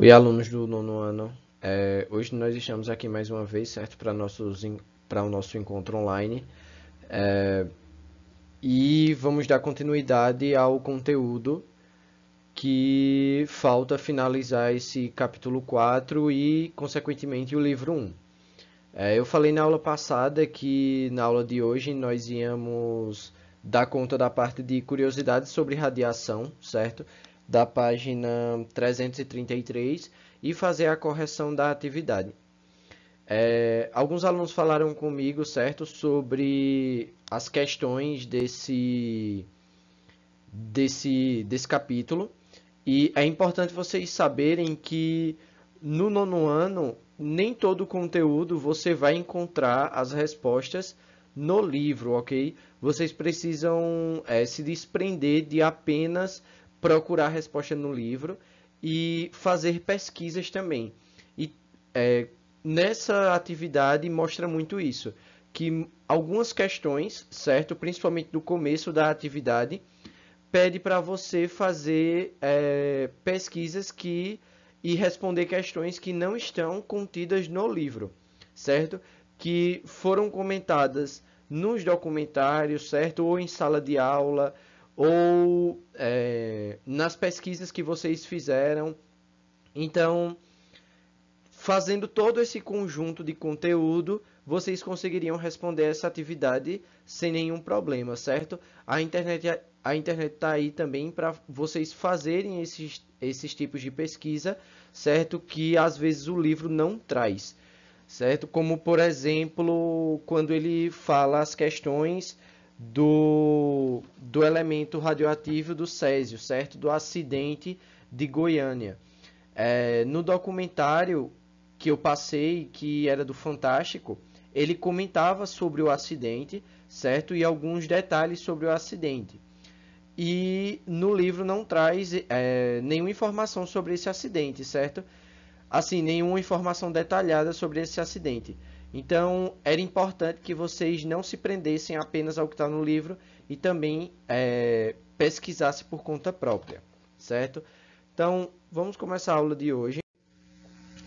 Oi, alunos do nono ano. É, hoje nós estamos aqui mais uma vez, certo, para o nosso encontro online. É, e vamos dar continuidade ao conteúdo que falta finalizar esse capítulo 4 e, consequentemente, o livro 1. É, eu falei na aula passada que na aula de hoje nós íamos dar conta da parte de curiosidades sobre radiação, certo? da página 333 e fazer a correção da atividade. É, alguns alunos falaram comigo, certo, sobre as questões desse, desse, desse capítulo. E é importante vocês saberem que no nono ano, nem todo o conteúdo você vai encontrar as respostas no livro, ok? Vocês precisam é, se desprender de apenas procurar a resposta no livro e fazer pesquisas também. E é, nessa atividade mostra muito isso, que algumas questões, certo, principalmente do começo da atividade, pede para você fazer é, pesquisas que e responder questões que não estão contidas no livro, certo? Que foram comentadas nos documentários, certo? Ou em sala de aula, ou é, nas pesquisas que vocês fizeram. Então, fazendo todo esse conjunto de conteúdo, vocês conseguiriam responder essa atividade sem nenhum problema, certo? A internet a internet está aí também para vocês fazerem esses, esses tipos de pesquisa, certo? Que às vezes o livro não traz, certo? Como, por exemplo, quando ele fala as questões do, do elemento radioativo do Césio, certo? Do acidente de Goiânia. É, no documentário que eu passei, que era do Fantástico, ele comentava sobre o acidente, certo? E alguns detalhes sobre o acidente. E no livro não traz é, nenhuma informação sobre esse acidente, certo? Assim, nenhuma informação detalhada sobre esse acidente. Então, era importante que vocês não se prendessem apenas ao que está no livro e também é, pesquisassem por conta própria, certo? Então, vamos começar a aula de hoje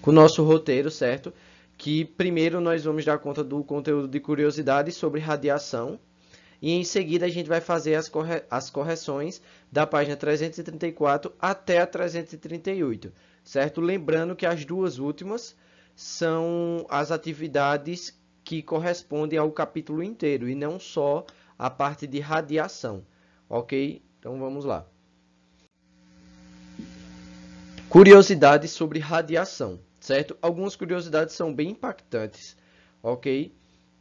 com o nosso roteiro, certo? Que primeiro nós vamos dar conta do conteúdo de curiosidade sobre radiação e em seguida a gente vai fazer as, corre... as correções da página 334 até a 338, certo? Lembrando que as duas últimas são as atividades que correspondem ao capítulo inteiro e não só a parte de radiação, ok? Então vamos lá. Curiosidades sobre radiação, certo? Algumas curiosidades são bem impactantes, ok?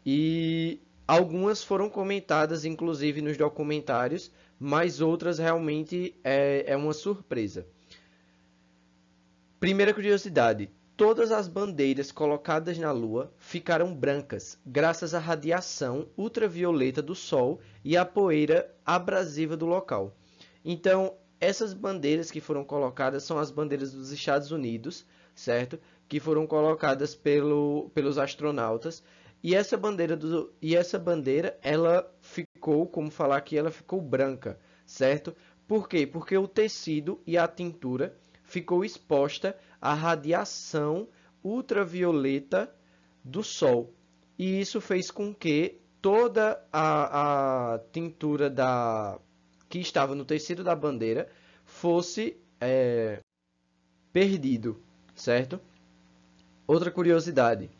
E algumas foram comentadas, inclusive, nos documentários, mas outras realmente é, é uma surpresa. Primeira curiosidade, Todas as bandeiras colocadas na Lua ficaram brancas graças à radiação ultravioleta do Sol e à poeira abrasiva do local. Então, essas bandeiras que foram colocadas são as bandeiras dos Estados Unidos, certo? Que foram colocadas pelo, pelos astronautas. E essa bandeira do, e essa bandeira ela ficou, como falar aqui, ela ficou branca, certo? Por quê? Porque o tecido e a tintura ficou exposta a radiação ultravioleta do Sol. E isso fez com que toda a, a tintura da, que estava no tecido da bandeira fosse é, perdido, certo? Outra curiosidade.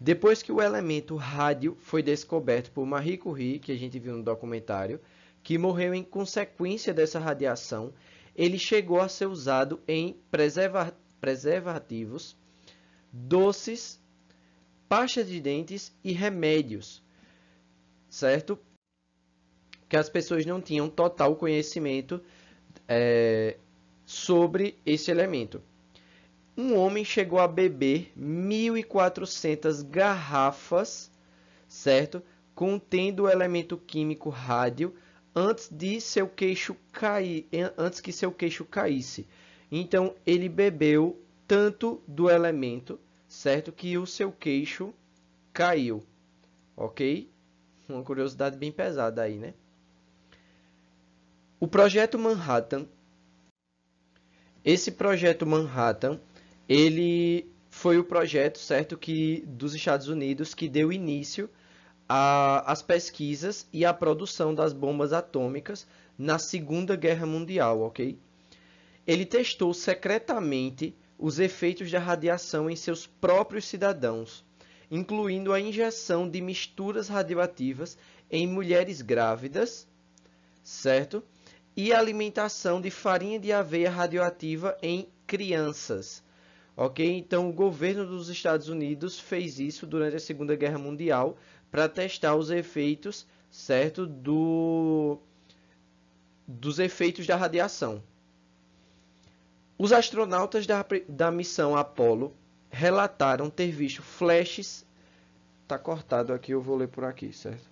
Depois que o elemento rádio foi descoberto por Marie Curie, que a gente viu no documentário, que morreu em consequência dessa radiação, ele chegou a ser usado em preserva preservativos, doces, pasta de dentes e remédios, certo? Que as pessoas não tinham total conhecimento é, sobre esse elemento. Um homem chegou a beber 1.400 garrafas, certo? Contendo o elemento químico rádio antes de seu queixo cair, antes que seu queixo caísse. Então ele bebeu tanto do elemento, certo? Que o seu queixo caiu. Ok? Uma curiosidade bem pesada aí, né? O projeto Manhattan. Esse projeto Manhattan, ele foi o projeto, certo, que dos Estados Unidos que deu início às pesquisas e à produção das bombas atômicas na Segunda Guerra Mundial, ok? Ele testou secretamente os efeitos da radiação em seus próprios cidadãos, incluindo a injeção de misturas radioativas em mulheres grávidas, certo? E a alimentação de farinha de aveia radioativa em crianças. Ok? Então, o governo dos Estados Unidos fez isso durante a Segunda Guerra Mundial para testar os efeitos, certo? Do, dos efeitos da radiação. Os astronautas da, da missão Apollo relataram ter visto flashes. Tá cortado aqui, eu vou ler por aqui, certo?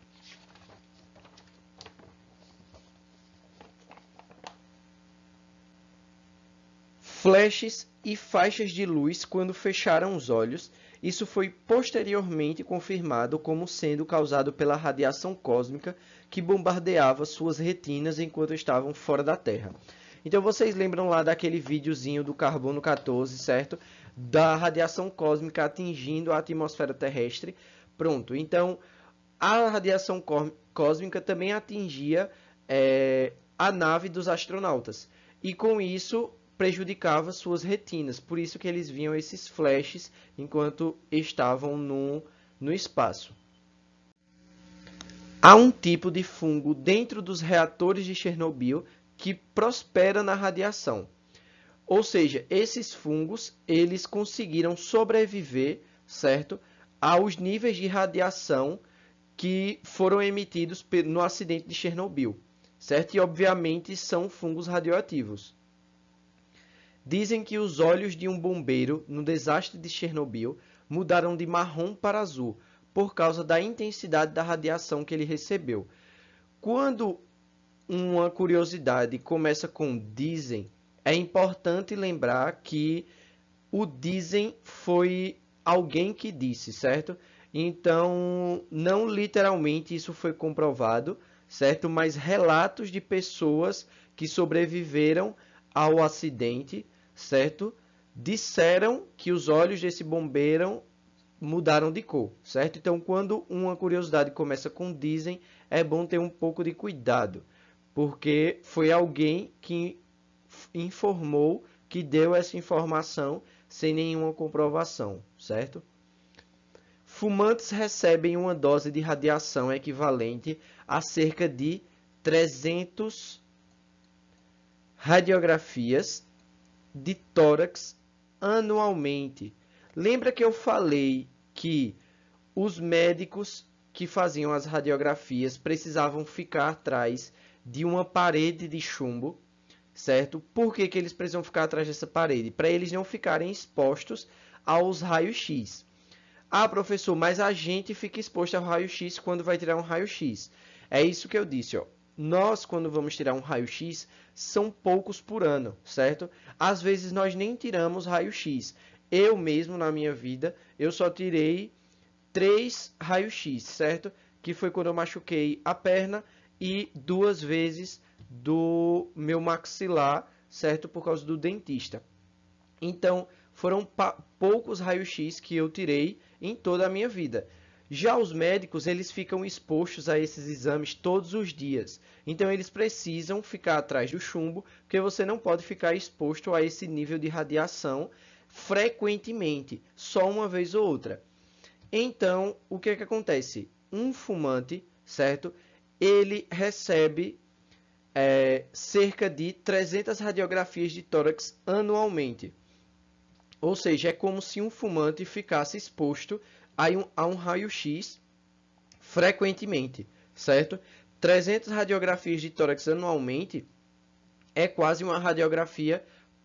Flashes e faixas de luz quando fecharam os olhos. Isso foi posteriormente confirmado como sendo causado pela radiação cósmica que bombardeava suas retinas enquanto estavam fora da Terra. Então vocês lembram lá daquele videozinho do carbono 14, certo? Da radiação cósmica atingindo a atmosfera terrestre. Pronto, então a radiação cósmica também atingia é, a nave dos astronautas. E com isso prejudicava suas retinas, por isso que eles viam esses flashes enquanto estavam no, no espaço. Há um tipo de fungo dentro dos reatores de Chernobyl que prospera na radiação. Ou seja, esses fungos, eles conseguiram sobreviver, certo, aos níveis de radiação que foram emitidos no acidente de Chernobyl, certo? E obviamente são fungos radioativos. Dizem que os olhos de um bombeiro no desastre de Chernobyl mudaram de marrom para azul por causa da intensidade da radiação que ele recebeu. Quando uma curiosidade começa com dizem, é importante lembrar que o dizem foi alguém que disse, certo? Então, não literalmente isso foi comprovado, certo? Mas relatos de pessoas que sobreviveram ao acidente, certo? Disseram que os olhos desse bombeiro mudaram de cor, certo? Então, quando uma curiosidade começa com dizem, é bom ter um pouco de cuidado porque foi alguém que informou que deu essa informação sem nenhuma comprovação, certo? Fumantes recebem uma dose de radiação equivalente a cerca de 300 radiografias de tórax anualmente. Lembra que eu falei que os médicos que faziam as radiografias precisavam ficar atrás de uma parede de chumbo, certo? Por que, que eles precisam ficar atrás dessa parede? Para eles não ficarem expostos aos raios-x. Ah, professor, mas a gente fica exposto ao raio-x quando vai tirar um raio-x. É isso que eu disse, ó. Nós, quando vamos tirar um raio-x, são poucos por ano, certo? Às vezes, nós nem tiramos raio-x. Eu mesmo, na minha vida, eu só tirei três raio-x, certo? Que foi quando eu machuquei a perna e duas vezes do meu maxilar, certo? Por causa do dentista. Então, foram poucos raios-x que eu tirei em toda a minha vida. Já os médicos, eles ficam expostos a esses exames todos os dias. Então, eles precisam ficar atrás do chumbo, porque você não pode ficar exposto a esse nível de radiação frequentemente, só uma vez ou outra. Então, o que, é que acontece? Um fumante, certo? ele recebe é, cerca de 300 radiografias de tórax anualmente. Ou seja, é como se um fumante ficasse exposto a um, a um raio-x frequentemente, certo? 300 radiografias de tórax anualmente é quase uma radiografia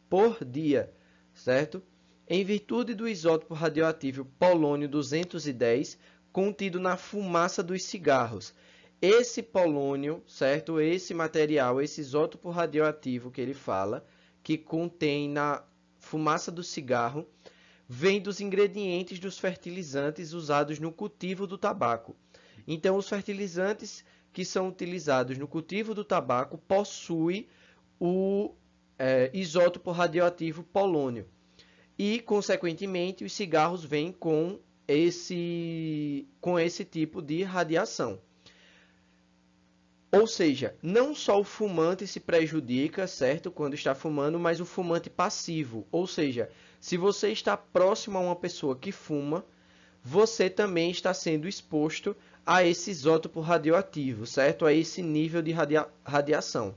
por dia, certo? Em virtude do isótopo radioativo polônio 210 contido na fumaça dos cigarros, esse polônio, certo? Esse material, esse isótopo radioativo que ele fala, que contém na fumaça do cigarro, vem dos ingredientes dos fertilizantes usados no cultivo do tabaco. Então, os fertilizantes que são utilizados no cultivo do tabaco possuem o é, isótopo radioativo polônio. E, consequentemente, os cigarros vêm com esse, com esse tipo de radiação. Ou seja, não só o fumante se prejudica, certo, quando está fumando, mas o fumante passivo. Ou seja, se você está próximo a uma pessoa que fuma, você também está sendo exposto a esse isótopo radioativo, certo? A esse nível de radia radiação.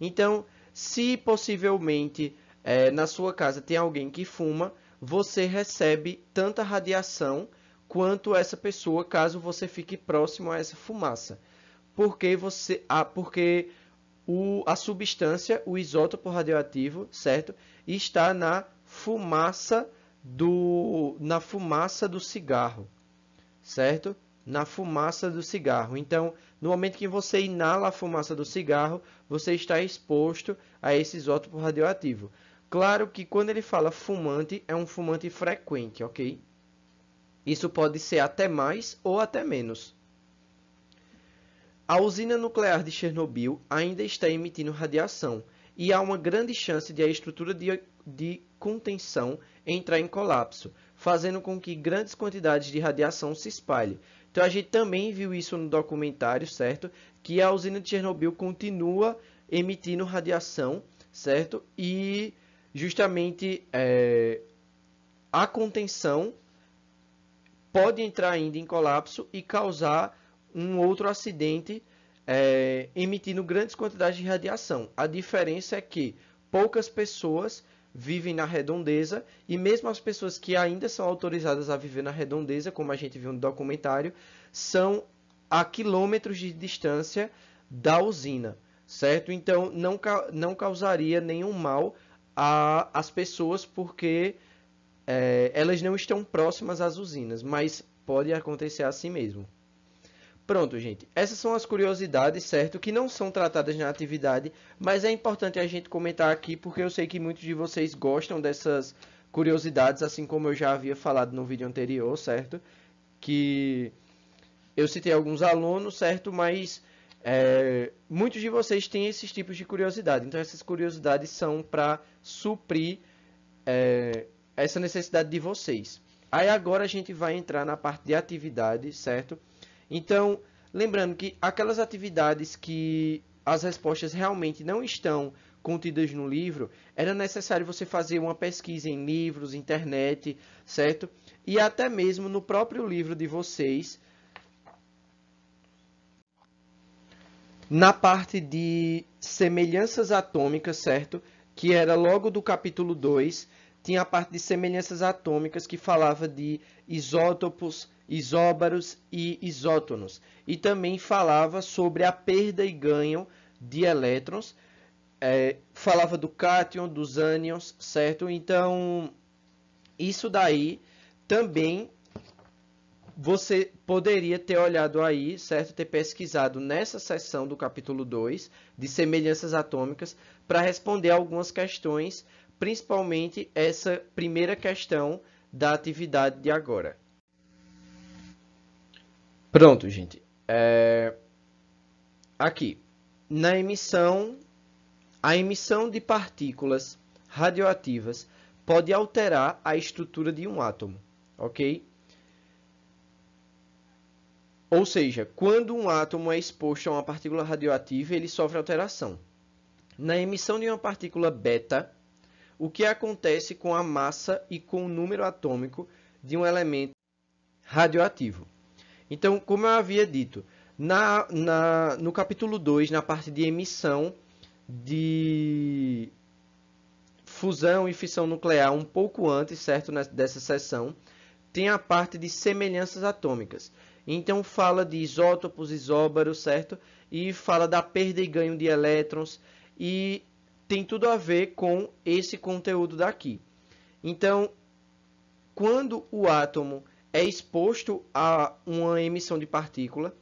Então, se possivelmente é, na sua casa tem alguém que fuma, você recebe tanta radiação quanto essa pessoa caso você fique próximo a essa fumaça porque você ah, porque o, a substância, o isótopo radioativo, certo? Está na fumaça do na fumaça do cigarro, certo? Na fumaça do cigarro. Então, no momento que você inala a fumaça do cigarro, você está exposto a esse isótopo radioativo. Claro que quando ele fala fumante, é um fumante frequente, ok? Isso pode ser até mais ou até menos, a usina nuclear de Chernobyl ainda está emitindo radiação e há uma grande chance de a estrutura de, de contenção entrar em colapso, fazendo com que grandes quantidades de radiação se espalhe. Então a gente também viu isso no documentário, certo? Que a usina de Chernobyl continua emitindo radiação, certo? E justamente é, a contenção pode entrar ainda em colapso e causar um outro acidente é, emitindo grandes quantidades de radiação. A diferença é que poucas pessoas vivem na redondeza e mesmo as pessoas que ainda são autorizadas a viver na redondeza, como a gente viu no documentário, são a quilômetros de distância da usina, certo? Então não, não causaria nenhum mal às pessoas porque é, elas não estão próximas às usinas, mas pode acontecer assim mesmo. Pronto, gente. Essas são as curiosidades, certo? Que não são tratadas na atividade, mas é importante a gente comentar aqui porque eu sei que muitos de vocês gostam dessas curiosidades, assim como eu já havia falado no vídeo anterior, certo? Que eu citei alguns alunos, certo? Mas é, muitos de vocês têm esses tipos de curiosidade. Então, essas curiosidades são para suprir é, essa necessidade de vocês. Aí agora a gente vai entrar na parte de atividade, certo? Então, lembrando que aquelas atividades que as respostas realmente não estão contidas no livro, era necessário você fazer uma pesquisa em livros, internet, certo? E até mesmo no próprio livro de vocês, na parte de semelhanças atômicas, certo? Que era logo do capítulo 2, tinha a parte de semelhanças atômicas que falava de isótopos, isóbaros e isótonos. E também falava sobre a perda e ganho de elétrons. É, falava do cátion, dos ânions, certo? Então, isso daí também você poderia ter olhado aí, certo? Ter pesquisado nessa seção do capítulo 2 de semelhanças atômicas para responder algumas questões principalmente essa primeira questão da atividade de agora. Pronto, gente. É... Aqui, na emissão, a emissão de partículas radioativas pode alterar a estrutura de um átomo, ok? Ou seja, quando um átomo é exposto a uma partícula radioativa, ele sofre alteração. Na emissão de uma partícula beta, o que acontece com a massa e com o número atômico de um elemento radioativo. Então, como eu havia dito, na, na, no capítulo 2, na parte de emissão de fusão e fissão nuclear, um pouco antes, certo, dessa sessão, tem a parte de semelhanças atômicas. Então, fala de isótopos, isóbaros, certo? E fala da perda e ganho de elétrons e tem tudo a ver com esse conteúdo daqui. Então, quando o átomo é exposto a uma emissão de partícula,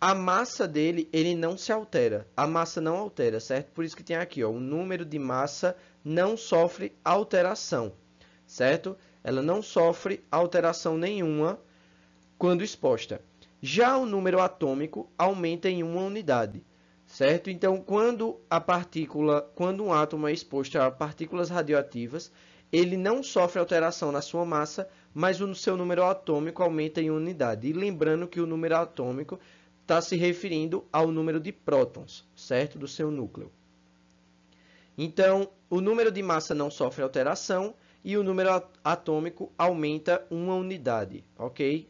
a massa dele ele não se altera. A massa não altera, certo? Por isso que tem aqui, ó, o número de massa não sofre alteração, certo? Ela não sofre alteração nenhuma quando exposta. Já o número atômico aumenta em uma unidade certo? Então, quando a partícula, quando um átomo é exposto a partículas radioativas, ele não sofre alteração na sua massa, mas o seu número atômico aumenta em unidade. E lembrando que o número atômico está se referindo ao número de prótons, certo? Do seu núcleo. Então, o número de massa não sofre alteração e o número atômico aumenta uma unidade, ok?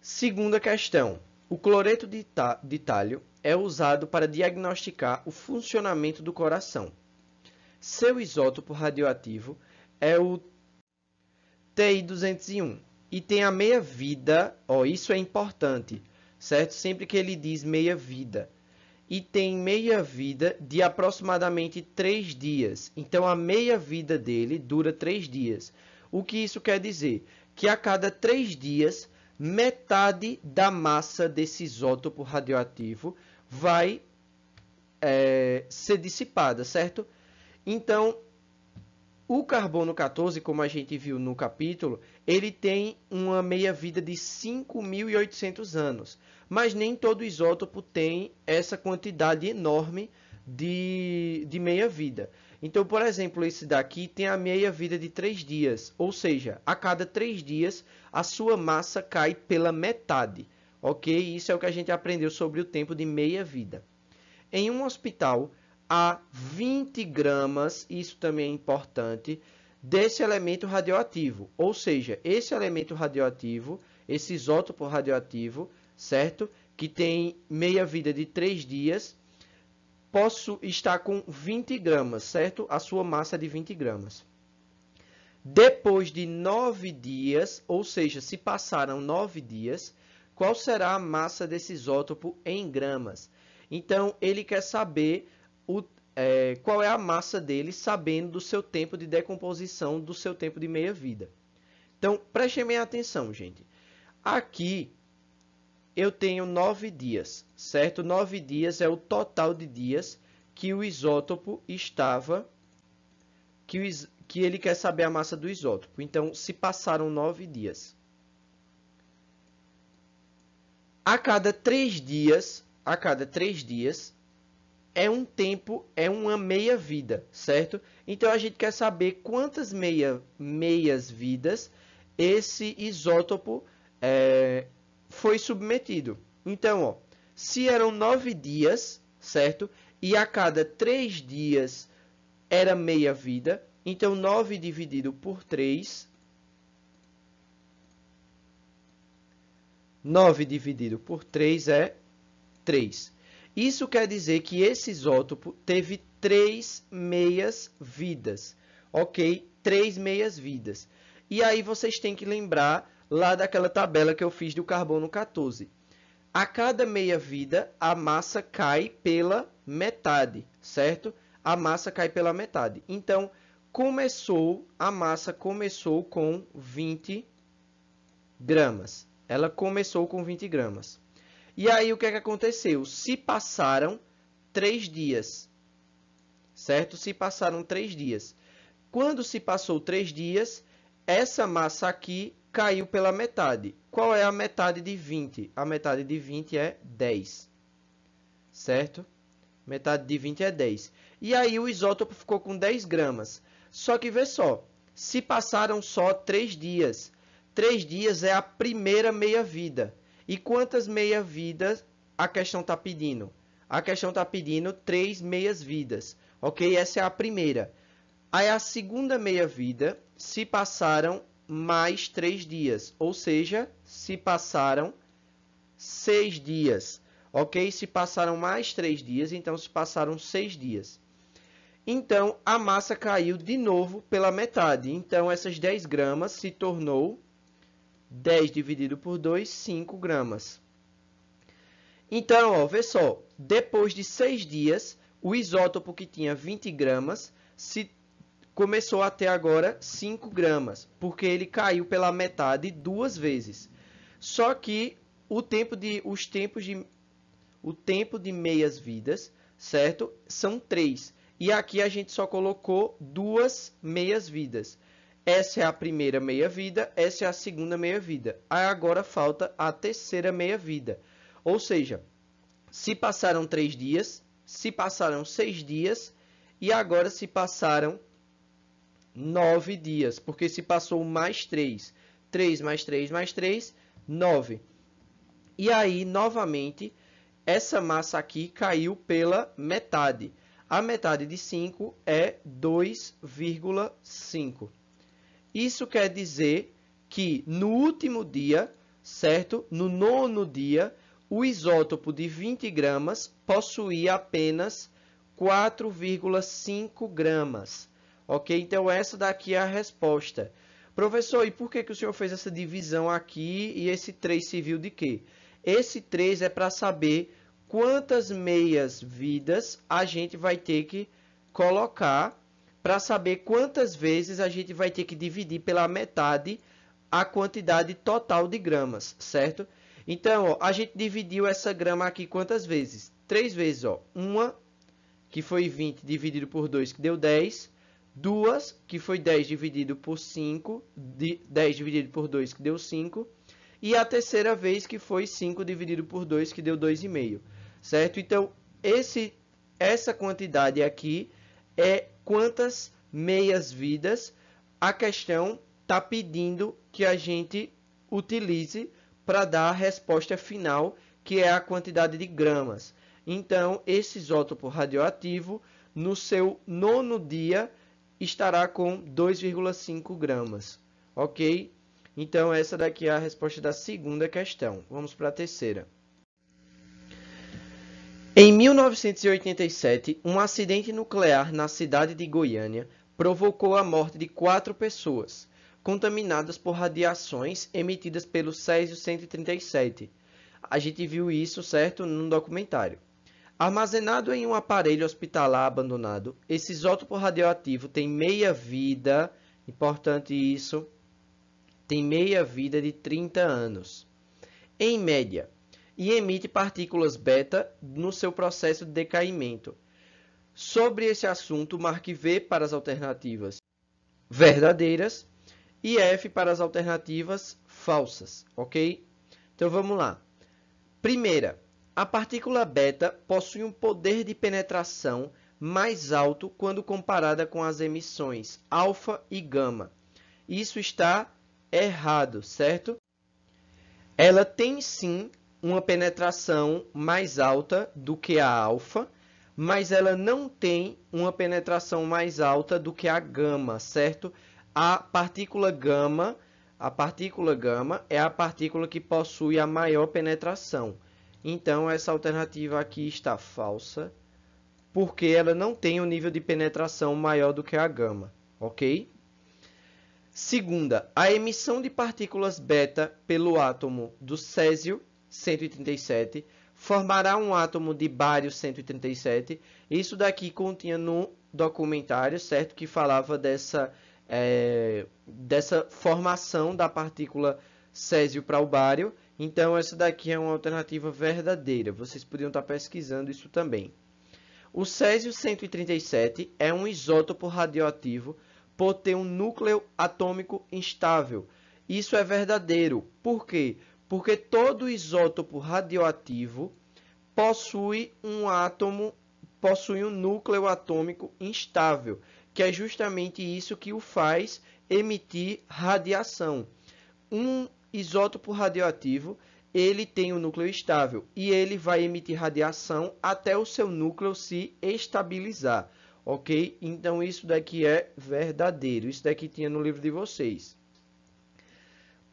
Segunda questão. O cloreto de, de é usado para diagnosticar o funcionamento do coração. Seu isótopo radioativo é o TI-201 e tem a meia-vida, ó, isso é importante, certo? Sempre que ele diz meia-vida. E tem meia-vida de aproximadamente 3 dias. Então, a meia-vida dele dura 3 dias. O que isso quer dizer? Que a cada 3 dias, metade da massa desse isótopo radioativo vai é, ser dissipada, certo? Então, o carbono 14, como a gente viu no capítulo, ele tem uma meia-vida de 5.800 anos. Mas nem todo isótopo tem essa quantidade enorme de, de meia-vida. Então, por exemplo, esse daqui tem a meia-vida de 3 dias. Ou seja, a cada 3 dias, a sua massa cai pela metade. Ok? Isso é o que a gente aprendeu sobre o tempo de meia-vida. Em um hospital, há 20 gramas, isso também é importante, desse elemento radioativo. Ou seja, esse elemento radioativo, esse isótopo radioativo, certo? Que tem meia-vida de 3 dias, posso estar com 20 gramas, certo? A sua massa de 20 gramas. Depois de 9 dias, ou seja, se passaram 9 dias, qual será a massa desse isótopo em gramas. Então, ele quer saber o, é, qual é a massa dele, sabendo do seu tempo de decomposição, do seu tempo de meia-vida. Então, prestem bem atenção, gente. Aqui eu tenho nove dias, certo? Nove dias é o total de dias que o isótopo estava, que, o, que ele quer saber a massa do isótopo. Então, se passaram nove dias. A cada três dias, a cada três dias, é um tempo, é uma meia vida, certo? Então a gente quer saber quantas meia, meias vidas esse isótopo é, foi submetido. Então, ó, se eram nove dias, certo? E a cada três dias era meia vida, então 9 dividido por 3 9 dividido por 3 é 3. Isso quer dizer que esse isótopo teve 3 meias vidas, ok? 3 meias vidas. E aí vocês têm que lembrar lá daquela tabela que eu fiz do carbono 14. A cada meia vida, a massa cai pela metade, certo? A massa cai pela metade. Então, começou, a massa começou com 20 gramas. Ela começou com 20 gramas. E aí o que, é que aconteceu? Se passaram três dias, certo? Se passaram três dias. Quando se passou três dias, essa massa aqui caiu pela metade. Qual é a metade de 20? A metade de 20 é 10, certo? Metade de 20 é 10. E aí o isótopo ficou com 10 gramas. Só que vê só, se passaram só 3 dias, Três dias é a primeira meia-vida. E quantas meia-vidas a questão está pedindo? A questão está pedindo três meias-vidas, ok? Essa é a primeira. Aí a segunda meia-vida se passaram mais três dias, ou seja, se passaram seis dias, ok? Se passaram mais três dias, então se passaram seis dias. Então, a massa caiu de novo pela metade. Então, essas 10 gramas se tornou 10 dividido por 2, 5 gramas. Então, ó, vê só, depois de 6 dias, o isótopo que tinha 20 gramas se começou até agora 5 gramas, porque ele caiu pela metade duas vezes. Só que o tempo de, os tempos de, o tempo de meias vidas, certo? São 3. E aqui a gente só colocou duas meias vidas. Essa é a primeira meia-vida, essa é a segunda meia-vida. Aí agora falta a terceira meia-vida. Ou seja, se passaram três dias, se passaram seis dias e agora se passaram nove dias, porque se passou mais três. Três mais três mais três, nove. E aí, novamente, essa massa aqui caiu pela metade. A metade de 5 é 2,5. Isso quer dizer que no último dia, certo? No nono dia, o isótopo de 20 gramas possuía apenas 4,5 gramas. Ok? Então, essa daqui é a resposta. Professor, e por que, que o senhor fez essa divisão aqui e esse 3 civil de quê? Esse 3 é para saber quantas meias vidas a gente vai ter que colocar para saber quantas vezes a gente vai ter que dividir pela metade a quantidade total de gramas, certo? Então, ó, a gente dividiu essa grama aqui quantas vezes? Três vezes, ó. Uma, que foi 20 dividido por 2, que deu 10. Duas, que foi 10 dividido por 5, de, 10 dividido por 2, que deu 5. E a terceira vez, que foi 5 dividido por 2, que deu 2,5, certo? Então, esse, essa quantidade aqui é quantas meias vidas a questão está pedindo que a gente utilize para dar a resposta final, que é a quantidade de gramas. Então, esse isótopo radioativo, no seu nono dia, estará com 2,5 gramas, ok? Então, essa daqui é a resposta da segunda questão. Vamos para a terceira. Em 1987, um acidente nuclear na cidade de Goiânia provocou a morte de quatro pessoas, contaminadas por radiações emitidas pelo Césio 137. A gente viu isso, certo, num documentário. Armazenado em um aparelho hospitalar abandonado, esse isótopo radioativo tem meia vida, importante isso, tem meia vida de 30 anos. Em média, e emite partículas beta no seu processo de decaimento. Sobre esse assunto, marque V para as alternativas verdadeiras e F para as alternativas falsas, ok? Então vamos lá. Primeira, a partícula beta possui um poder de penetração mais alto quando comparada com as emissões alfa e gama. Isso está errado, certo? Ela tem sim uma penetração mais alta do que a alfa, mas ela não tem uma penetração mais alta do que a gama, certo? A partícula gama, a partícula gama é a partícula que possui a maior penetração. Então essa alternativa aqui está falsa, porque ela não tem um nível de penetração maior do que a gama, OK? Segunda, a emissão de partículas beta pelo átomo do césio 137, formará um átomo de bário 137. Isso daqui continha no documentário, certo? Que falava dessa, é, dessa formação da partícula césio para o bário. Então, essa daqui é uma alternativa verdadeira. Vocês podiam estar pesquisando isso também. O césio 137 é um isótopo radioativo por ter um núcleo atômico instável. Isso é verdadeiro. Por quê? porque todo isótopo radioativo possui um átomo, possui um núcleo atômico instável, que é justamente isso que o faz emitir radiação. Um isótopo radioativo, ele tem um núcleo estável e ele vai emitir radiação até o seu núcleo se estabilizar, ok? Então isso daqui é verdadeiro, isso daqui tinha no livro de vocês.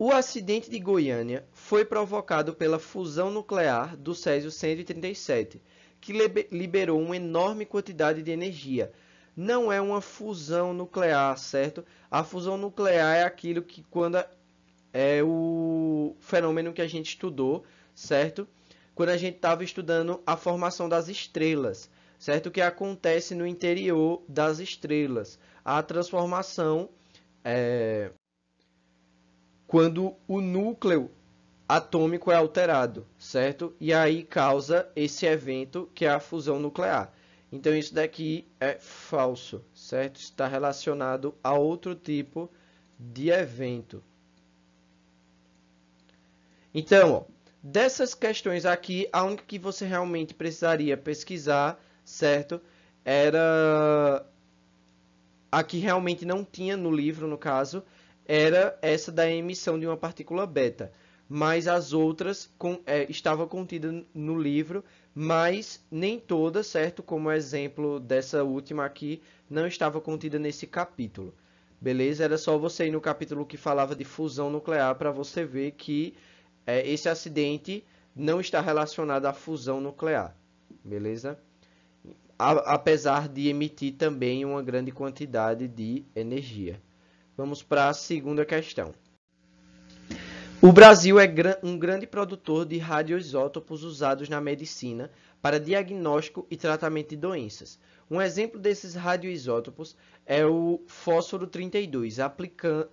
O acidente de Goiânia foi provocado pela fusão nuclear do Césio 137, que liberou uma enorme quantidade de energia. Não é uma fusão nuclear, certo? A fusão nuclear é aquilo que quando é o fenômeno que a gente estudou, certo? Quando a gente estava estudando a formação das estrelas, certo? O que acontece no interior das estrelas, a transformação é, quando o núcleo atômico é alterado, certo? E aí causa esse evento que é a fusão nuclear. Então, isso daqui é falso, certo? Está relacionado a outro tipo de evento. Então, ó, dessas questões aqui, a única que você realmente precisaria pesquisar, certo? Era a que realmente não tinha no livro, no caso, era essa da emissão de uma partícula beta, mas as outras com, é, estava contida no livro, mas nem toda, certo? Como exemplo dessa última aqui, não estava contida nesse capítulo. Beleza? Era só você ir no capítulo que falava de fusão nuclear para você ver que é, esse acidente não está relacionado à fusão nuclear. Beleza? A, apesar de emitir também uma grande quantidade de energia. Vamos para a segunda questão. O Brasil é um grande produtor de radioisótopos usados na medicina para diagnóstico e tratamento de doenças. Um exemplo desses radioisótopos é o fósforo 32,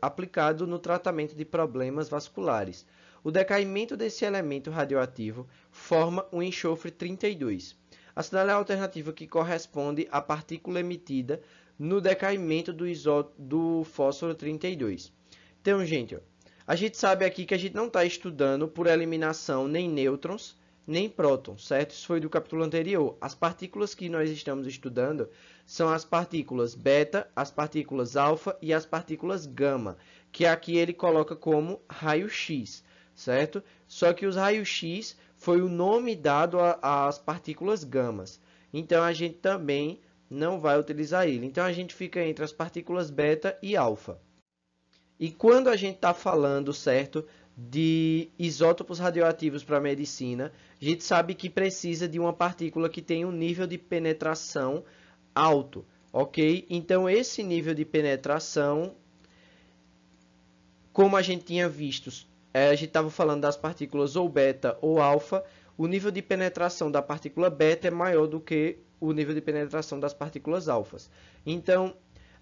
aplicado no tratamento de problemas vasculares. O decaimento desse elemento radioativo forma o enxofre 32. Assinale é a alternativa que corresponde à partícula emitida no decaimento do, do fósforo 32. Então, gente, ó, a gente sabe aqui que a gente não está estudando por eliminação nem nêutrons, nem prótons, certo? Isso foi do capítulo anterior. As partículas que nós estamos estudando são as partículas beta, as partículas alfa e as partículas gama, que é aqui ele coloca como raio-x, certo? Só que os raios-x foi o nome dado às partículas gamas. Então, a gente também não vai utilizar ele. Então, a gente fica entre as partículas beta e alfa. E quando a gente está falando, certo, de isótopos radioativos para medicina, a gente sabe que precisa de uma partícula que tenha um nível de penetração alto, ok? Então, esse nível de penetração, como a gente tinha visto, é, a gente estava falando das partículas ou beta ou alfa, o nível de penetração da partícula beta é maior do que o nível de penetração das partículas alfas. Então,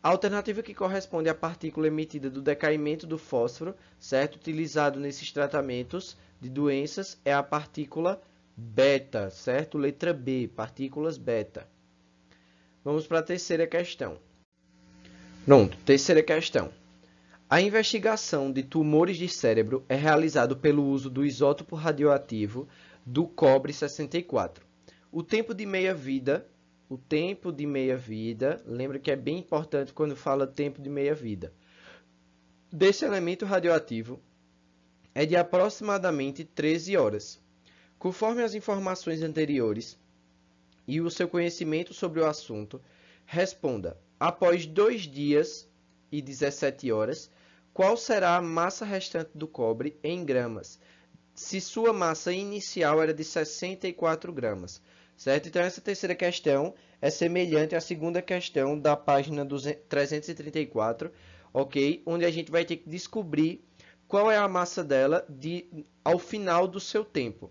a alternativa que corresponde à partícula emitida do decaimento do fósforo, certo? Utilizado nesses tratamentos de doenças é a partícula beta, certo? Letra B, partículas beta. Vamos para a terceira questão. Pronto, terceira questão. A investigação de tumores de cérebro é realizada pelo uso do isótopo radioativo do cobre-64. O tempo de meia-vida, o tempo de meia-vida, lembra que é bem importante quando fala tempo de meia-vida, desse elemento radioativo é de aproximadamente 13 horas. Conforme as informações anteriores e o seu conhecimento sobre o assunto, responda, após 2 dias e 17 horas, qual será a massa restante do cobre em gramas, se sua massa inicial era de 64 gramas certo? Então, essa terceira questão é semelhante à segunda questão da página 334, ok? Onde a gente vai ter que descobrir qual é a massa dela de, ao final do seu tempo.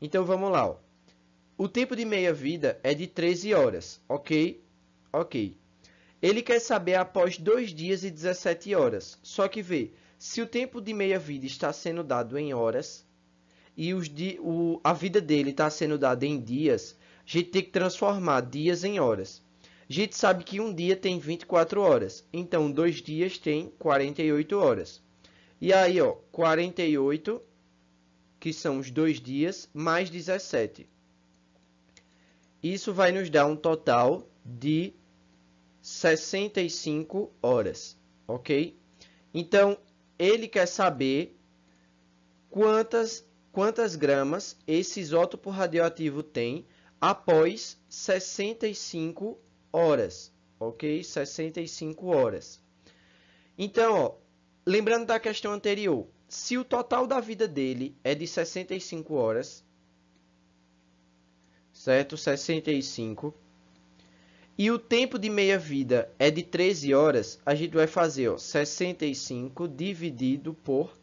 Então, vamos lá. Ó. O tempo de meia-vida é de 13 horas, ok? Ok. Ele quer saber após 2 dias e 17 horas. Só que vê, se o tempo de meia-vida está sendo dado em horas, e os di, o, a vida dele está sendo dada em dias, a gente tem que transformar dias em horas. A gente sabe que um dia tem 24 horas, então dois dias tem 48 horas. E aí, ó, 48, que são os dois dias, mais 17. Isso vai nos dar um total de 65 horas, ok? Então, ele quer saber quantas quantas gramas esse isótopo radioativo tem após 65 horas, ok? 65 horas. Então, ó, lembrando da questão anterior, se o total da vida dele é de 65 horas, certo? 65. E o tempo de meia-vida é de 13 horas, a gente vai fazer ó, 65 dividido por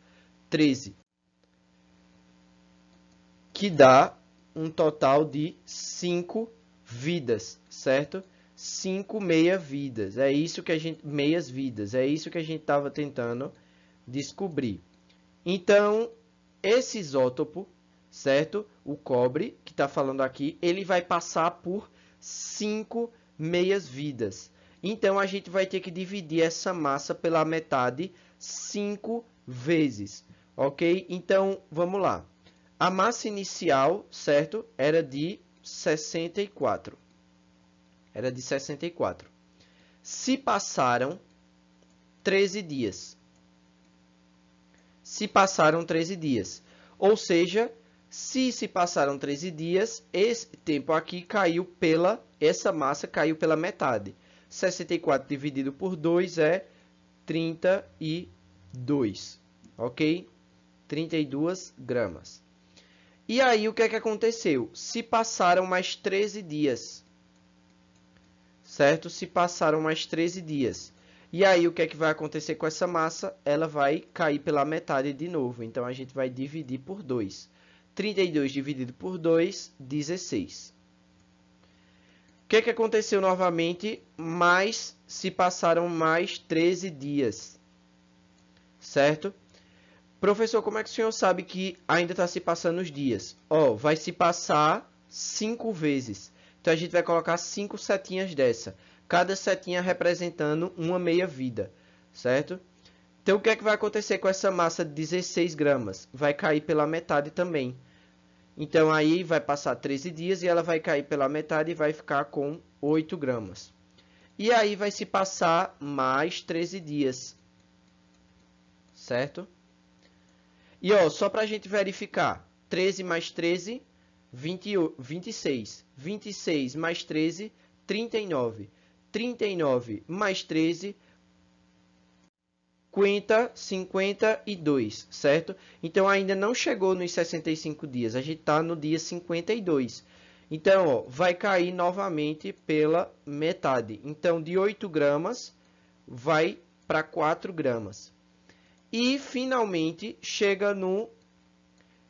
13 que dá um total de 5 vidas, certo? 5 meia vidas. É isso que a gente meias vidas, é isso que a gente estava tentando descobrir. Então, esse isótopo, certo? O cobre que está falando aqui, ele vai passar por 5 meias vidas. Então, a gente vai ter que dividir essa massa pela metade 5 vezes, ok? Então, vamos lá. A massa inicial, certo, era de 64. Era de 64. Se passaram 13 dias. Se passaram 13 dias. Ou seja, se se passaram 13 dias, esse tempo aqui caiu pela essa massa caiu pela metade. 64 dividido por 2 é 32, OK? 32 gramas. E aí o que é que aconteceu? Se passaram mais 13 dias. Certo? Se passaram mais 13 dias. E aí o que é que vai acontecer com essa massa? Ela vai cair pela metade de novo. Então a gente vai dividir por 2. 32 dividido por 2, 16. O que, é que aconteceu novamente? Mais se passaram mais 13 dias, certo? Professor, como é que o senhor sabe que ainda está se passando os dias? Ó, oh, vai se passar cinco vezes. Então a gente vai colocar cinco setinhas dessa. Cada setinha representando uma meia vida, certo? Então o que é que vai acontecer com essa massa de 16 gramas? Vai cair pela metade também. Então aí vai passar 13 dias e ela vai cair pela metade e vai ficar com 8 gramas. E aí vai se passar mais 13 dias, certo? E ó, só para a gente verificar, 13 mais 13, 20, 26. 26 mais 13, 39. 39 mais 13, 50, 52, certo? Então, ainda não chegou nos 65 dias, a gente está no dia 52. Então, ó, vai cair novamente pela metade. Então, de 8 gramas, vai para 4 gramas. E, finalmente, chega no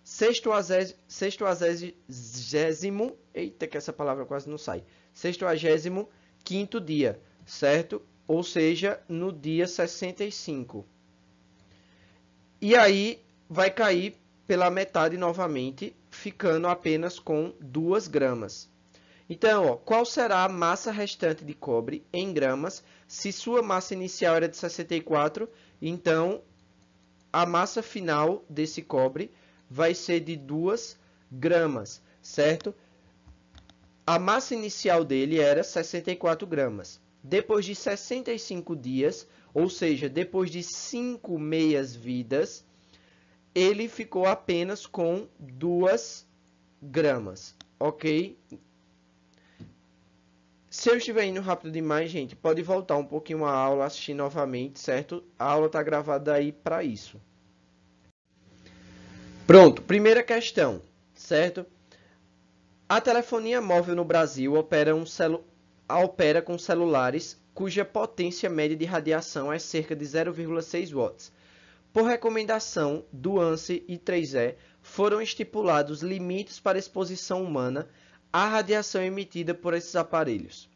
sextoagésimo, eita que essa palavra quase não sai, sextoagésimo quinto dia, certo? Ou seja, no dia 65. E aí vai cair pela metade novamente, ficando apenas com 2 gramas. Então, ó, qual será a massa restante de cobre em gramas? Se sua massa inicial era de 64, então a massa final desse cobre vai ser de 2 gramas, certo? A massa inicial dele era 64 gramas. Depois de 65 dias, ou seja, depois de 5 meias vidas, ele ficou apenas com 2 gramas, ok? Se eu estiver indo rápido demais, gente, pode voltar um pouquinho a aula, assistir novamente, certo? A aula está gravada aí para isso. Pronto, primeira questão, certo? A telefonia móvel no Brasil opera, um celu... opera com celulares cuja potência média de radiação é cerca de 0,6 watts. Por recomendação do ANSI e 3E, foram estipulados limites para exposição humana a radiação emitida por esses aparelhos.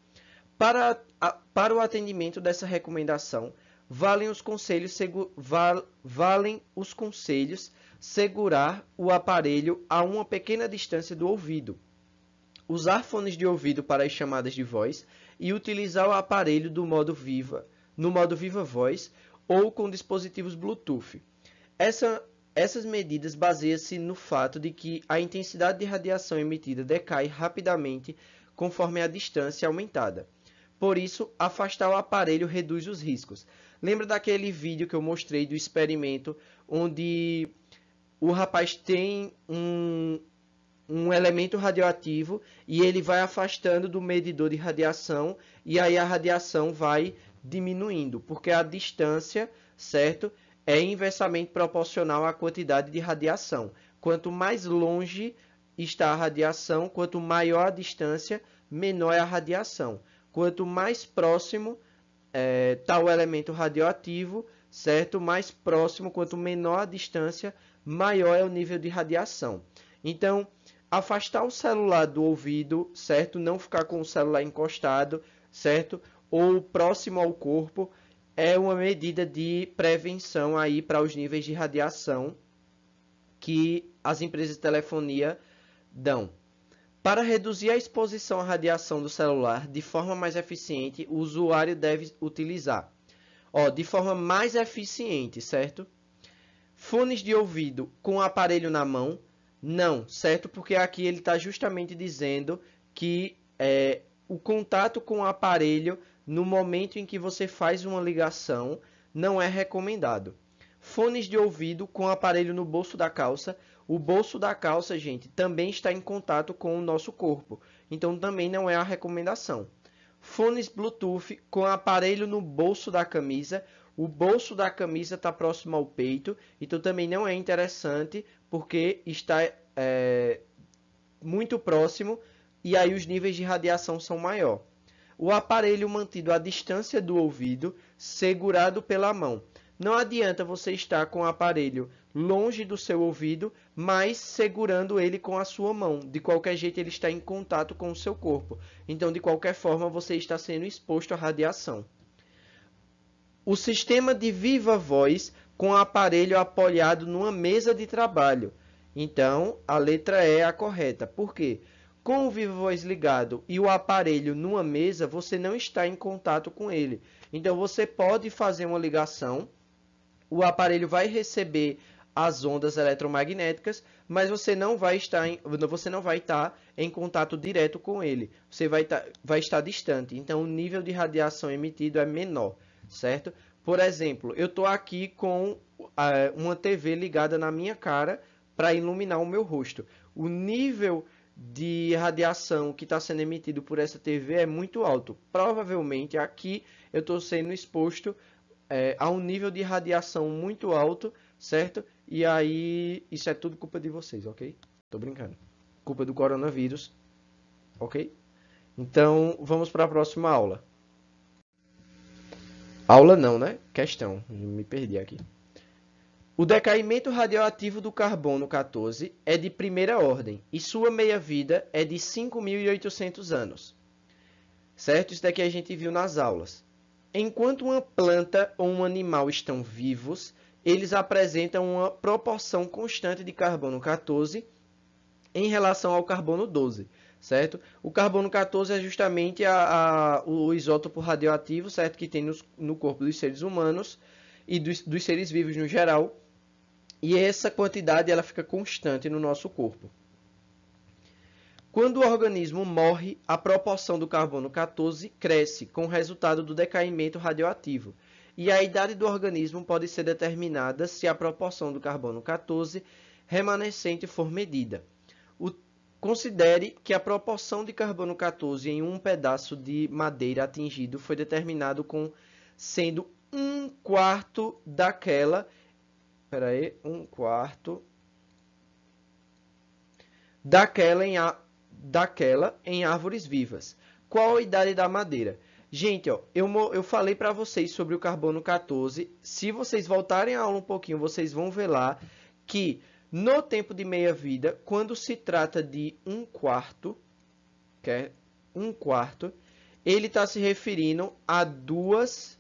Para, a, para o atendimento dessa recomendação, valem os conselhos, segu, val, valem os conselhos segurar o aparelho a uma pequena distância do ouvido, usar fones de ouvido para as chamadas de voz e utilizar o aparelho do modo viva, no modo viva voz ou com dispositivos Bluetooth. Essa essas medidas baseiam-se no fato de que a intensidade de radiação emitida decai rapidamente conforme a distância aumentada. Por isso, afastar o aparelho reduz os riscos. Lembra daquele vídeo que eu mostrei do experimento onde o rapaz tem um, um elemento radioativo e ele vai afastando do medidor de radiação e aí a radiação vai diminuindo, porque a distância, certo? é inversamente proporcional à quantidade de radiação. Quanto mais longe está a radiação, quanto maior a distância, menor é a radiação. Quanto mais próximo é, está o elemento radioativo, certo? Mais próximo, quanto menor a distância, maior é o nível de radiação. Então, afastar o celular do ouvido, certo? Não ficar com o celular encostado, certo? Ou próximo ao corpo, é uma medida de prevenção aí para os níveis de radiação que as empresas de telefonia dão. Para reduzir a exposição à radiação do celular de forma mais eficiente, o usuário deve utilizar, ó, de forma mais eficiente, certo? Fones de ouvido com o aparelho na mão, não, certo? Porque aqui ele está justamente dizendo que é, o contato com o aparelho no momento em que você faz uma ligação não é recomendado. Fones de ouvido com aparelho no bolso da calça. O bolso da calça, gente, também está em contato com o nosso corpo, então também não é a recomendação. Fones Bluetooth com aparelho no bolso da camisa. O bolso da camisa está próximo ao peito, então também não é interessante porque está é, muito próximo e aí os níveis de radiação são maior o aparelho mantido à distância do ouvido, segurado pela mão. Não adianta você estar com o aparelho longe do seu ouvido, mas segurando ele com a sua mão. De qualquer jeito, ele está em contato com o seu corpo. Então, de qualquer forma, você está sendo exposto à radiação. O sistema de viva voz com o aparelho apoiado numa mesa de trabalho. Então, a letra E é a correta. Por quê? Porque com o vivo voz ligado e o aparelho numa mesa, você não está em contato com ele. Então você pode fazer uma ligação, o aparelho vai receber as ondas eletromagnéticas, mas você não vai estar em, você não vai estar em contato direto com ele. Você vai, tá, vai estar distante. Então o nível de radiação emitido é menor, certo? Por exemplo, eu estou aqui com uh, uma TV ligada na minha cara para iluminar o meu rosto. O nível de radiação que está sendo emitido por essa TV é muito alto. Provavelmente aqui eu estou sendo exposto é, a um nível de radiação muito alto, certo? E aí isso é tudo culpa de vocês, ok? Tô brincando. Culpa do coronavírus, ok? Então vamos para a próxima aula. Aula não, né? Questão. Me perdi aqui. O decaimento radioativo do carbono 14 é de primeira ordem e sua meia-vida é de 5.800 anos. Certo? Isso daqui a gente viu nas aulas. Enquanto uma planta ou um animal estão vivos, eles apresentam uma proporção constante de carbono 14 em relação ao carbono 12, certo? O carbono 14 é justamente a, a, o isótopo radioativo, certo, que tem nos, no corpo dos seres humanos e dos, dos seres vivos no geral, e essa quantidade ela fica constante no nosso corpo. Quando o organismo morre, a proporção do carbono 14 cresce com o resultado do decaimento radioativo. E a idade do organismo pode ser determinada se a proporção do carbono 14 remanescente for medida. O, considere que a proporção de carbono 14 em um pedaço de madeira atingido foi determinado com sendo um quarto daquela Espera aí, um quarto daquela em, daquela em árvores vivas. Qual a idade da madeira? Gente, ó, eu, eu falei para vocês sobre o carbono 14. Se vocês voltarem a aula um pouquinho, vocês vão ver lá que no tempo de meia-vida, quando se trata de um quarto, que é um quarto, ele está se referindo a duas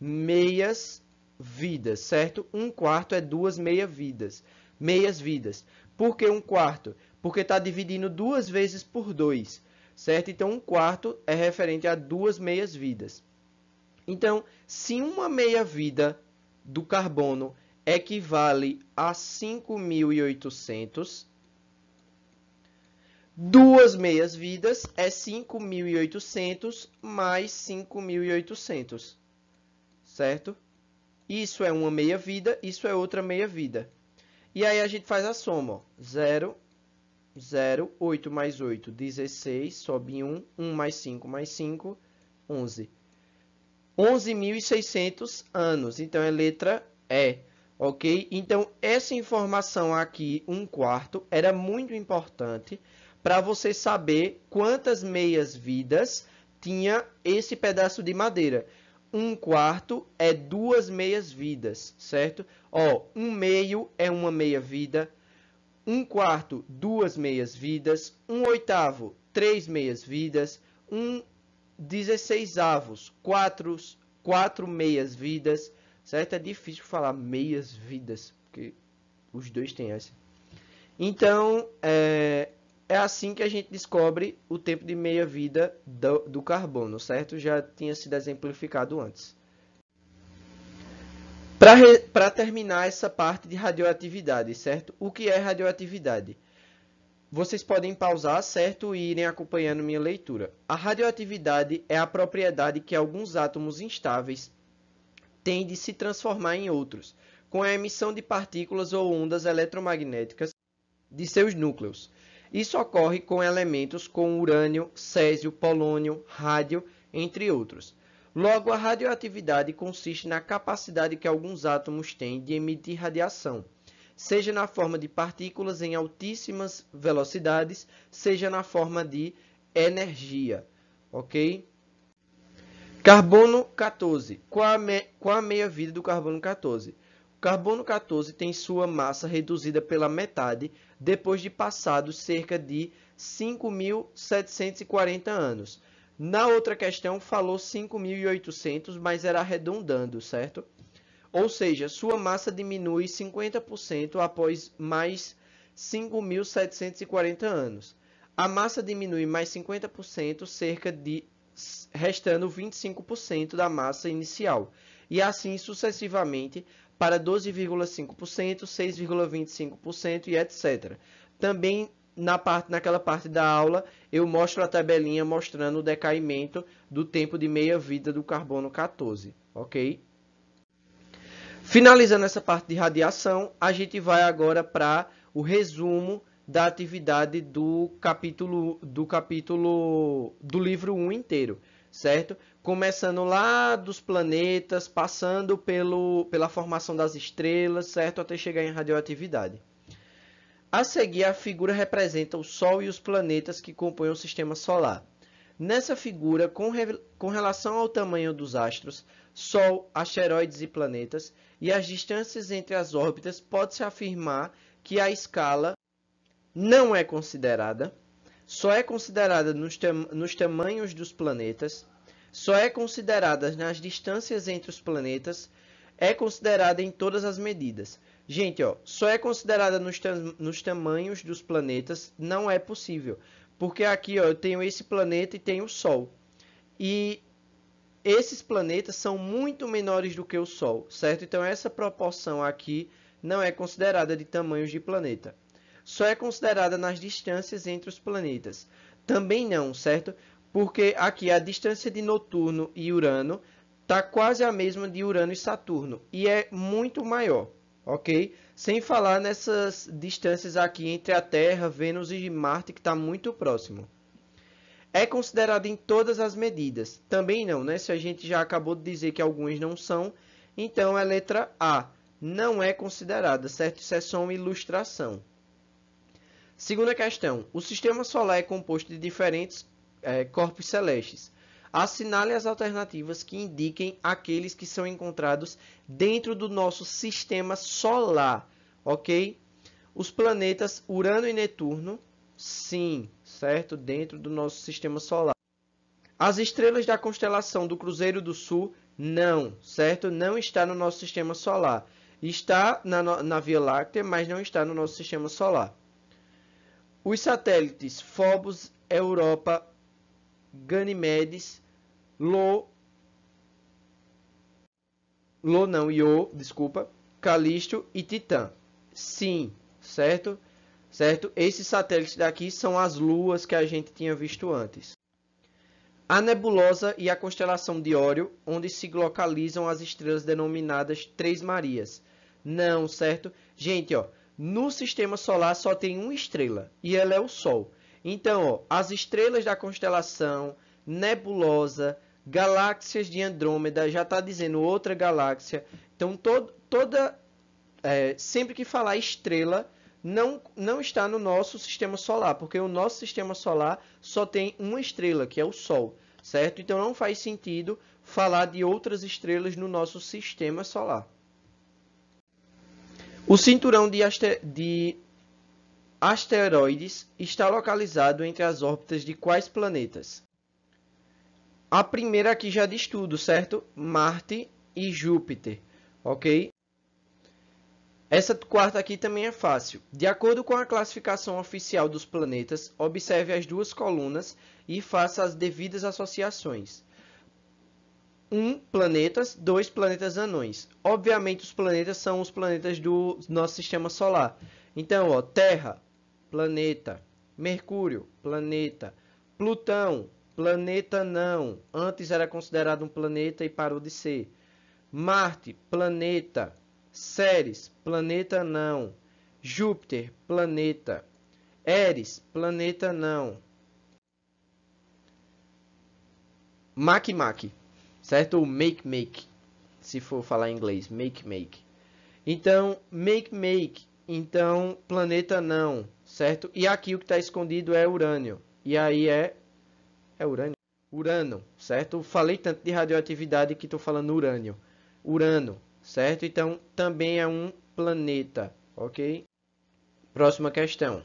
meias vidas, certo? Um quarto é duas meias vidas, meias vidas. Por que um quarto? Porque está dividindo duas vezes por dois, certo? Então, um quarto é referente a duas meias vidas. Então, se uma meia vida do carbono equivale a 5.800, duas meias vidas é 5.800 mais 5.800, certo? Isso é uma meia-vida, isso é outra meia-vida. E aí a gente faz a soma, 0, 0, 8 mais 8, 16, sobe 1, 1 mais 5 mais 5, 11. 11.600 anos, então é letra E, ok? Então, essa informação aqui, 1 um quarto, era muito importante para você saber quantas meias vidas tinha esse pedaço de madeira um quarto é duas meias vidas, certo? Ó, um meio é uma meia vida, um quarto, duas meias vidas, um oitavo, três meias vidas, um dezesseisavos, quatro, quatro meias vidas, certo? É difícil falar meias vidas, porque os dois têm essa. Então, é, é assim que a gente descobre o tempo de meia-vida do, do, carbono, certo? Já tinha sido exemplificado antes. Para terminar essa parte de radioatividade, certo? O que é radioatividade? Vocês podem pausar, certo? E irem acompanhando minha leitura. A radioatividade é a propriedade que alguns átomos instáveis têm de se transformar em outros, com a emissão de partículas ou ondas eletromagnéticas de seus núcleos. Isso ocorre com elementos como urânio, césio, polônio, rádio, entre outros. Logo, a radioatividade consiste na capacidade que alguns átomos têm de emitir radiação, seja na forma de partículas em altíssimas velocidades, seja na forma de energia, ok? Carbono 14. Qual a, me... a meia-vida do carbono 14? carbono 14 tem sua massa reduzida pela metade depois de passados cerca de 5.740 anos. Na outra questão, falou 5.800, mas era arredondando, certo? Ou seja, sua massa diminui 50% após mais 5.740 anos. A massa diminui mais 50%, cerca de restando 25% da massa inicial, e assim sucessivamente para 12,5%, 6,25% e etc. Também na parte, naquela parte da aula, eu mostro a tabelinha mostrando o decaimento do tempo de meia-vida do carbono 14, ok? Finalizando essa parte de radiação, a gente vai agora para o resumo da atividade do capítulo do capítulo do livro 1 inteiro certo? Começando lá dos planetas, passando pelo, pela formação das estrelas, certo? Até chegar em radioatividade. A seguir, a figura representa o Sol e os planetas que compõem o sistema solar. Nessa figura, com, re... com relação ao tamanho dos astros, Sol, asteroides e planetas, e as distâncias entre as órbitas, pode-se afirmar que a escala não é considerada, só é considerada nos, tam nos tamanhos dos planetas, só é considerada nas distâncias entre os planetas, é considerada em todas as medidas. Gente, ó, só é considerada nos, tam nos tamanhos dos planetas, não é possível. Porque aqui ó, eu tenho esse planeta e tenho o Sol. E esses planetas são muito menores do que o Sol, certo? Então essa proporção aqui não é considerada de tamanhos de planeta só é considerada nas distâncias entre os planetas. Também não, certo? Porque aqui a distância de Noturno e Urano está quase a mesma de Urano e Saturno, e é muito maior, ok? Sem falar nessas distâncias aqui entre a Terra, Vênus e Marte, que está muito próximo é considerada em todas as medidas. Também não, né? Se a gente já acabou de dizer que algumas não são, então a é letra A não é considerada, certo? Isso é só uma ilustração. Segunda questão: o sistema solar é composto de diferentes é, corpos celestes. Assinale as alternativas que indiquem aqueles que são encontrados dentro do nosso sistema solar, ok? Os planetas Urano e Netuno, sim, certo? Dentro do nosso sistema solar. As estrelas da constelação do Cruzeiro do Sul, não, certo? Não está no nosso sistema solar. Está na, na Via Láctea, mas não está no nosso sistema solar. Os satélites Phobos, Europa, Ganymedes, Lo, Lo não, Io, desculpa, Calisto e Titã. Sim, certo? Certo? Esses satélites daqui são as luas que a gente tinha visto antes. A nebulosa e a constelação de Ório, onde se localizam as estrelas denominadas Três Marias. Não, certo? Gente, ó, no sistema solar só tem uma estrela e ela é o Sol. Então, ó, as estrelas da constelação, nebulosa, galáxias de Andrômeda, já está dizendo outra galáxia. Então, todo, toda. É, sempre que falar estrela, não, não está no nosso sistema solar, porque o nosso sistema solar só tem uma estrela, que é o Sol, certo? Então, não faz sentido falar de outras estrelas no nosso sistema solar. O cinturão de, aster... de asteroides está localizado entre as órbitas de quais planetas? A primeira aqui já de estudo, certo? Marte e Júpiter, ok? Essa quarta aqui também é fácil. De acordo com a classificação oficial dos planetas, observe as duas colunas e faça as devidas associações um planetas, dois planetas anões. Obviamente os planetas são os planetas do nosso sistema solar. Então, ó, Terra, planeta, Mercúrio, planeta, Plutão, planeta não. Antes era considerado um planeta e parou de ser. Marte, planeta, Ceres, planeta não. Júpiter, planeta. Eris, planeta não. Mac Mac certo? o make make, se for falar em inglês, make make. Então, make make, então planeta não, certo? E aqui o que está escondido é urânio. E aí é é urânio, urano, certo? falei tanto de radioatividade que estou falando urânio, urano, certo? Então também é um planeta, ok? Próxima questão.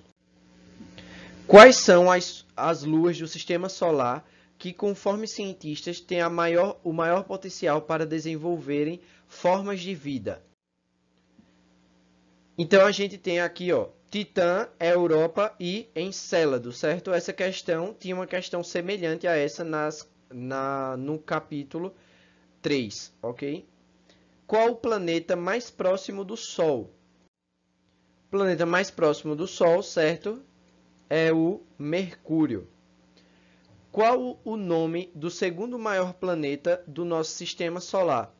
Quais são as, as luas do sistema solar que, conforme cientistas, têm maior, o maior potencial para desenvolverem formas de vida. Então a gente tem aqui, ó, Titã, Europa e Encélado, certo? Essa questão tinha uma questão semelhante a essa nas, na, no capítulo 3, ok? Qual o planeta mais próximo do Sol? O planeta mais próximo do Sol, certo? É o Mercúrio. Qual o nome do segundo maior planeta do nosso sistema solar?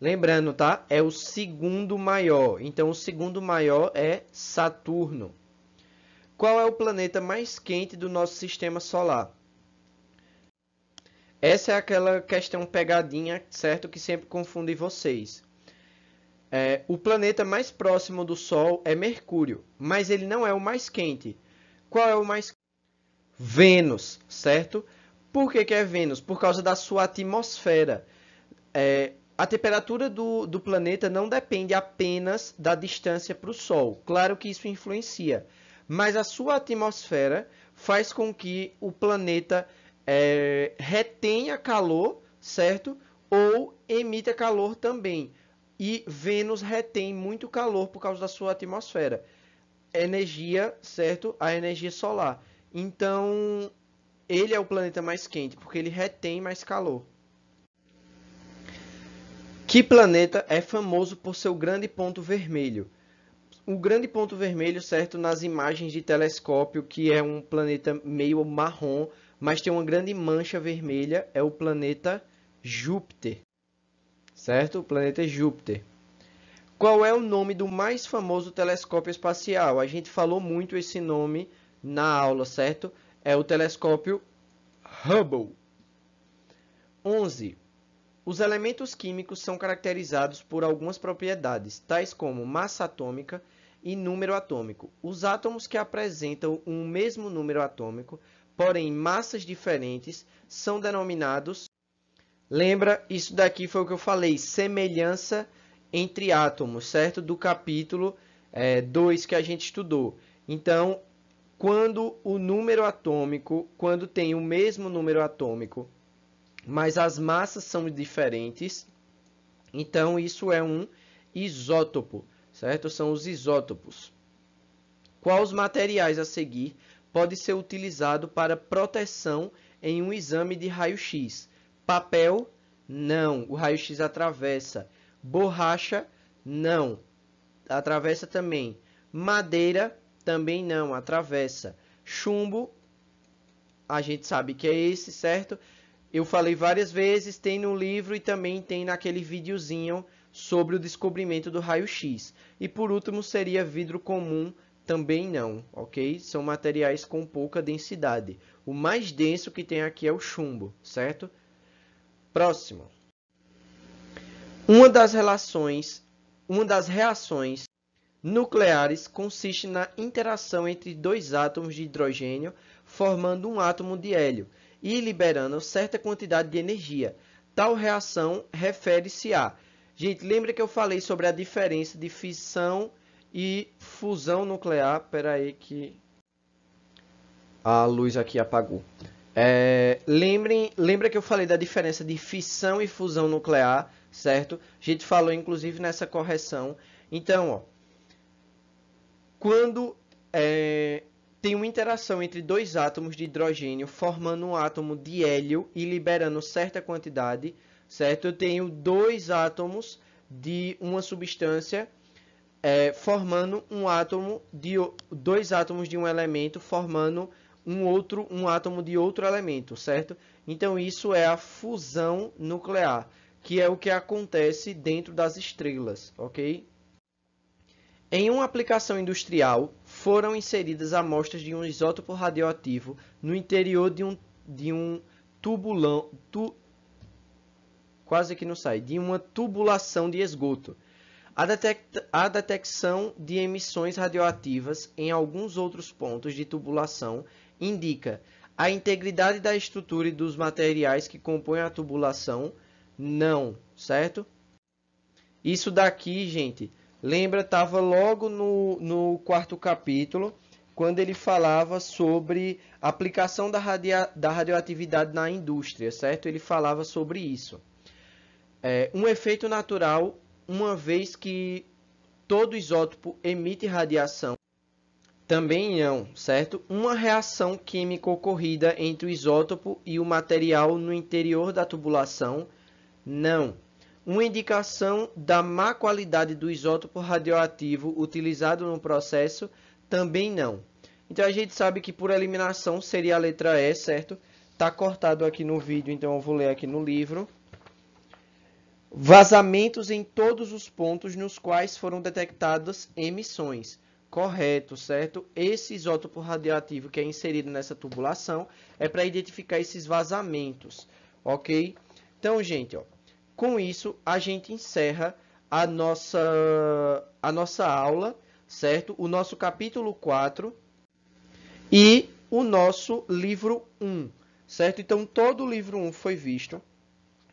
Lembrando, tá? É o segundo maior. Então, o segundo maior é Saturno. Qual é o planeta mais quente do nosso sistema solar? Essa é aquela questão pegadinha, certo? Que sempre confunde vocês. É, o planeta mais próximo do Sol é Mercúrio, mas ele não é o mais quente. Qual é o mais Vênus, certo? Por que, que é Vênus? Por causa da sua atmosfera. É, a temperatura do, do planeta não depende apenas da distância para o Sol. Claro que isso influencia. Mas a sua atmosfera faz com que o planeta é, retenha calor, certo? Ou emita calor também. E Vênus retém muito calor por causa da sua atmosfera. Energia, certo? A energia solar. Então, ele é o planeta mais quente, porque ele retém mais calor. Que planeta é famoso por seu grande ponto vermelho? O grande ponto vermelho, certo, nas imagens de telescópio, que é um planeta meio marrom, mas tem uma grande mancha vermelha, é o planeta Júpiter. Certo? O planeta Júpiter. Qual é o nome do mais famoso telescópio espacial? A gente falou muito esse nome na aula, certo? É o telescópio Hubble. 11. Os elementos químicos são caracterizados por algumas propriedades, tais como massa atômica e número atômico. Os átomos que apresentam um mesmo número atômico, porém massas diferentes, são denominados. Lembra, isso daqui foi o que eu falei, semelhança entre átomos, certo? Do capítulo 2 eh, é, que a gente estudou. Então, quando o número atômico, quando tem o mesmo número atômico, mas as massas são diferentes, então isso é um isótopo, certo? São os isótopos. Quais materiais a seguir pode ser utilizado para proteção em um exame de raio-x? Papel? Não. O raio-x atravessa. Borracha? Não. Atravessa também. Madeira? também não, atravessa. Chumbo, a gente sabe que é esse, certo? Eu falei várias vezes, tem no livro e também tem naquele videozinho sobre o descobrimento do raio-x. E por último seria vidro comum, também não, ok? São materiais com pouca densidade. O mais denso que tem aqui é o chumbo, certo? Próximo. Uma das relações, uma das reações nucleares consiste na interação entre dois átomos de hidrogênio formando um átomo de hélio e liberando certa quantidade de energia. Tal reação refere-se a... Gente, lembra que eu falei sobre a diferença de fissão e fusão nuclear? Pera aí que a luz aqui apagou. É, lembrem, lembra que eu falei da diferença de fissão e fusão nuclear, certo? A gente falou, inclusive, nessa correção. Então, ó, quando é, tem uma interação entre dois átomos de hidrogênio formando um átomo de hélio e liberando certa quantidade, certo? Eu tenho dois átomos de uma substância é, formando um átomo de dois átomos de um elemento formando um outro um átomo de outro elemento, certo? Então isso é a fusão nuclear, que é o que acontece dentro das estrelas, ok? Em uma aplicação industrial, foram inseridas amostras de um isótopo radioativo no interior de um, de um tubulão, tu, quase que não sai, de uma tubulação de esgoto. A, detecta, a detecção de emissões radioativas em alguns outros pontos de tubulação indica a integridade da estrutura e dos materiais que compõem a tubulação, não, certo? Isso daqui, gente, Lembra, estava logo no, no quarto capítulo, quando ele falava sobre aplicação da, da radioatividade na indústria, certo? Ele falava sobre isso. É, um efeito natural, uma vez que todo isótopo emite radiação, também não, certo? Uma reação química ocorrida entre o isótopo e o material no interior da tubulação, não uma indicação da má qualidade do isótopo radioativo utilizado no processo também não. Então a gente sabe que por eliminação seria a letra E, certo? Tá cortado aqui no vídeo, então eu vou ler aqui no livro. Vazamentos em todos os pontos nos quais foram detectadas emissões. Correto, certo? Esse isótopo radioativo que é inserido nessa tubulação é para identificar esses vazamentos, ok? Então, gente, ó, com isso, a gente encerra a nossa, a nossa aula, certo? O nosso capítulo 4 e o nosso livro 1, certo? Então, todo o livro 1 foi visto.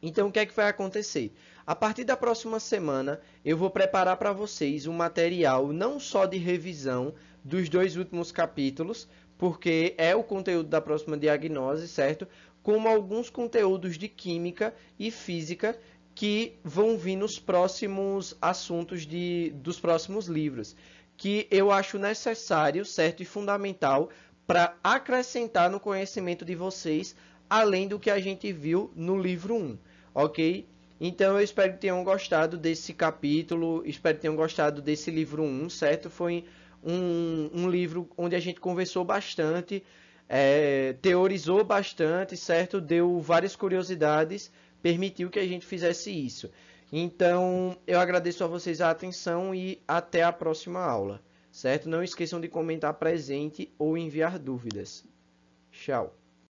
Então, o que é que vai acontecer? A partir da próxima semana, eu vou preparar para vocês um material não só de revisão dos dois últimos capítulos, porque é o conteúdo da próxima diagnose, certo? Como alguns conteúdos de química e física que vão vir nos próximos assuntos de, dos próximos livros, que eu acho necessário, certo e fundamental para acrescentar no conhecimento de vocês, além do que a gente viu no livro 1, ok? Então eu espero que tenham gostado desse capítulo, espero que tenham gostado desse livro 1, certo? Foi um, um livro onde a gente conversou bastante, é, teorizou bastante, certo? Deu várias curiosidades permitiu que a gente fizesse isso. Então, eu agradeço a vocês a atenção e até a próxima aula, certo? Não esqueçam de comentar presente ou enviar dúvidas. Tchau.